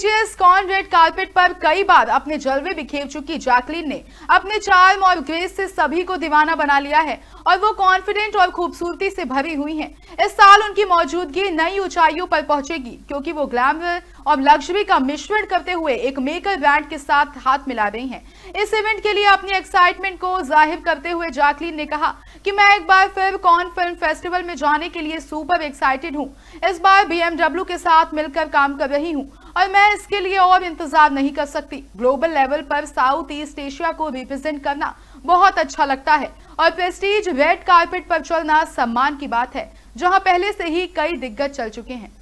Prestigious cone red carpet पर कई बार अपने जलवे बिखेर चुकी जैकलीन ने अपने चार्म और ग्रेस से सभी को दीवाना बना लिया है और वो कॉन्फिडेंट और खूबसूरती से भरी हुई हैं। इस साल उनकी मौजूदगी नई ऊंचाइयों पर पहुंचेगी क्योंकि वो ग्लैमर और लग्जरी का मिश्रण करते हुए एक मेकर ब्रांड के साथ हाथ मिला रही है इस इवेंट के लिए अपनी एक्साइटमेंट को जाहिर करते हुए जैकलीन ने कहा कि मैं एक बार फिर कॉन फिल्म फेस्टिवल में जाने के लिए सुपर एक्साइटेड हूँ इस बार बी के साथ मिलकर काम कर रही हूँ और मैं इसके लिए और इंतजार नहीं कर सकती ग्लोबल लेवल पर साउथ ईस्ट एशिया को रिप्रेजेंट करना बहुत अच्छा लगता है और प्रेस्टीज रेड कार्पेट पर चलना सम्मान की बात है जहां पहले से ही कई दिग्गज चल चुके हैं